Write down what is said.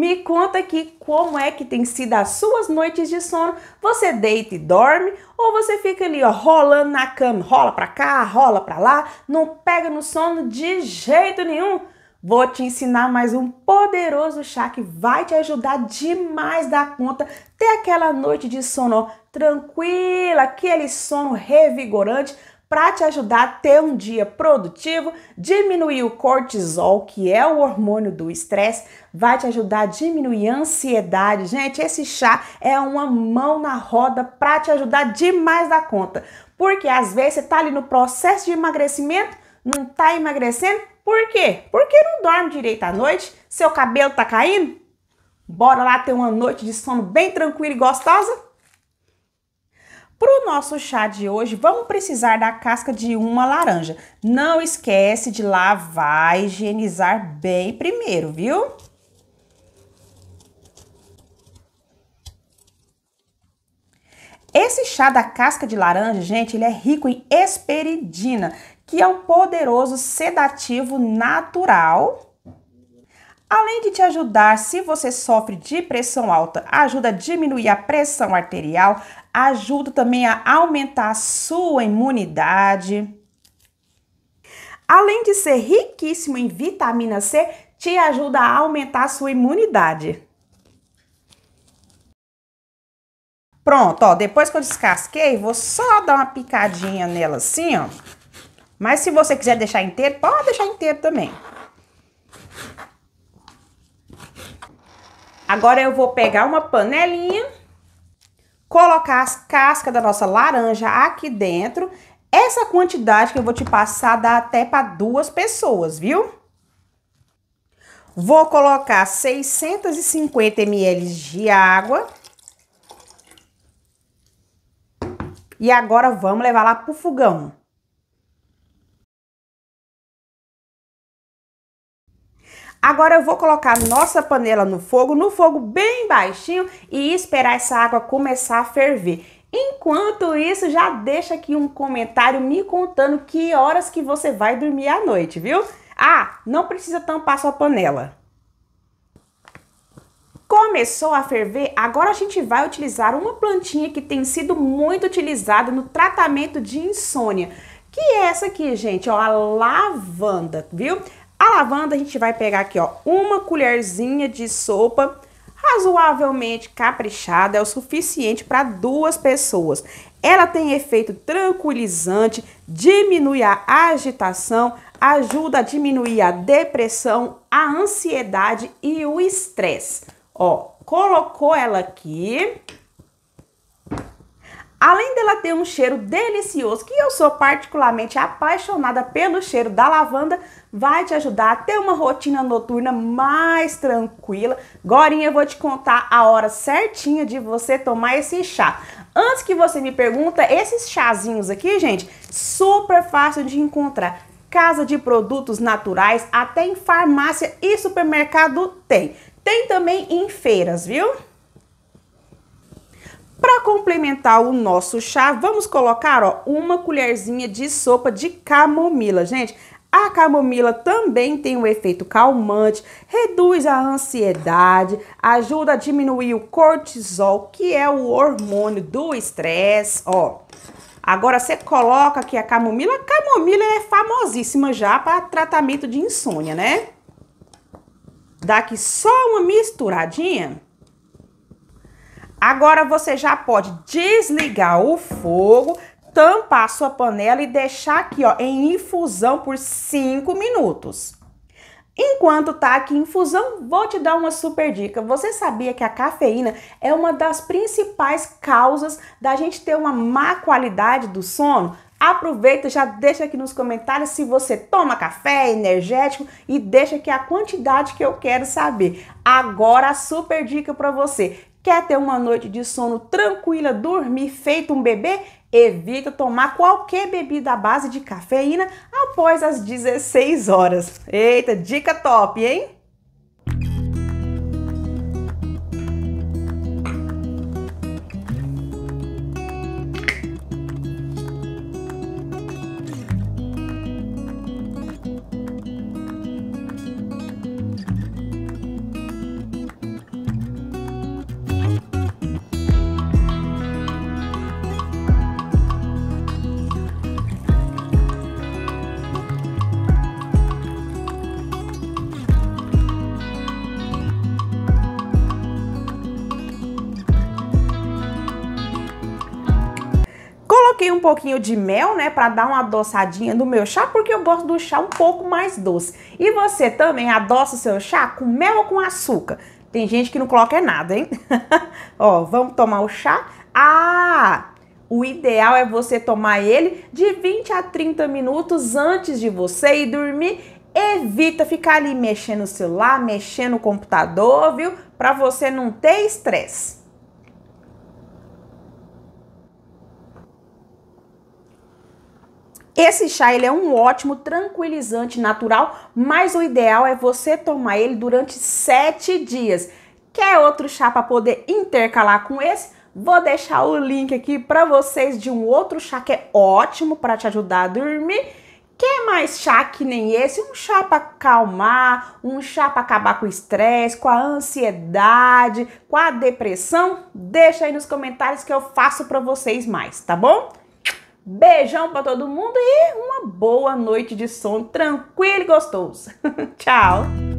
Me conta aqui como é que tem sido as suas noites de sono. Você deita e dorme ou você fica ali, ó, rolando na cama, rola para cá, rola para lá, não pega no sono de jeito nenhum? Vou te ensinar mais um poderoso chá que vai te ajudar demais da conta ter aquela noite de sono ó, tranquila, aquele sono revigorante para te ajudar a ter um dia produtivo, diminuir o cortisol, que é o hormônio do estresse, vai te ajudar a diminuir a ansiedade. Gente, esse chá é uma mão na roda para te ajudar demais da conta, porque às vezes você tá ali no processo de emagrecimento, não tá emagrecendo, por quê? Porque não dorme direito à noite, seu cabelo tá caindo? Bora lá ter uma noite de sono bem tranquila e gostosa? Para o nosso chá de hoje, vamos precisar da casca de uma laranja. Não esquece de lavar e higienizar bem primeiro, viu? Esse chá da casca de laranja, gente, ele é rico em esperidina, que é um poderoso sedativo natural Além de te ajudar, se você sofre de pressão alta, ajuda a diminuir a pressão arterial, ajuda também a aumentar a sua imunidade. Além de ser riquíssimo em vitamina C, te ajuda a aumentar a sua imunidade. Pronto, ó, depois que eu descasquei, vou só dar uma picadinha nela assim, ó. Mas se você quiser deixar inteiro, pode deixar inteiro também. Agora eu vou pegar uma panelinha colocar as cascas da nossa laranja aqui dentro. Essa quantidade que eu vou te passar dá até para duas pessoas, viu? Vou colocar 650 ml de água. E agora vamos levar lá pro fogão. Agora eu vou colocar nossa panela no fogo, no fogo bem baixinho e esperar essa água começar a ferver. Enquanto isso, já deixa aqui um comentário me contando que horas que você vai dormir à noite, viu? Ah, não precisa tampar sua panela. Começou a ferver, agora a gente vai utilizar uma plantinha que tem sido muito utilizada no tratamento de insônia. Que é essa aqui, gente, ó, a lavanda, viu? A lavanda a gente vai pegar aqui, ó, uma colherzinha de sopa razoavelmente caprichada, é o suficiente para duas pessoas. Ela tem efeito tranquilizante, diminui a agitação, ajuda a diminuir a depressão, a ansiedade e o estresse. Ó, colocou ela aqui. Além dela ter um cheiro delicioso, que eu sou particularmente apaixonada pelo cheiro da lavanda, vai te ajudar a ter uma rotina noturna mais tranquila. Agora eu vou te contar a hora certinha de você tomar esse chá. Antes que você me pergunta, esses chazinhos aqui, gente, super fácil de encontrar. Casa de produtos naturais, até em farmácia e supermercado tem. Tem também em feiras, viu? Para complementar o nosso chá, vamos colocar ó, uma colherzinha de sopa de camomila. Gente, a camomila também tem um efeito calmante, reduz a ansiedade, ajuda a diminuir o cortisol, que é o hormônio do estresse, ó. Agora você coloca aqui a camomila. A camomila é famosíssima já para tratamento de insônia, né? Dá aqui só uma misturadinha. Agora você já pode desligar o fogo, tampa a sua panela e deixar aqui, ó, em infusão por 5 minutos. Enquanto tá aqui em infusão, vou te dar uma super dica. Você sabia que a cafeína é uma das principais causas da gente ter uma má qualidade do sono? Aproveita, já deixa aqui nos comentários se você toma café energético e deixa aqui a quantidade que eu quero saber. Agora a super dica para você. Quer ter uma noite de sono tranquila, dormir feito um bebê? Evita tomar qualquer bebida à base de cafeína após as 16 horas. Eita, dica top, hein? um pouquinho de mel, né, para dar uma adoçadinha no meu chá, porque eu gosto do chá um pouco mais doce. E você também adoça o seu chá com mel ou com açúcar? Tem gente que não coloca é nada, hein? Ó, vamos tomar o chá. Ah, o ideal é você tomar ele de 20 a 30 minutos antes de você ir dormir. Evita ficar ali mexendo o celular, mexendo o computador, viu? Para você não ter estresse. Esse chá ele é um ótimo tranquilizante natural, mas o ideal é você tomar ele durante sete dias. Quer outro chá para poder intercalar com esse? Vou deixar o link aqui para vocês de um outro chá que é ótimo para te ajudar a dormir. Quer mais chá que nem esse? Um chá para calmar, um chá para acabar com o estresse, com a ansiedade, com a depressão? Deixa aí nos comentários que eu faço para vocês mais, tá bom? Beijão para todo mundo e uma boa noite de sono tranquilo e gostoso. Tchau!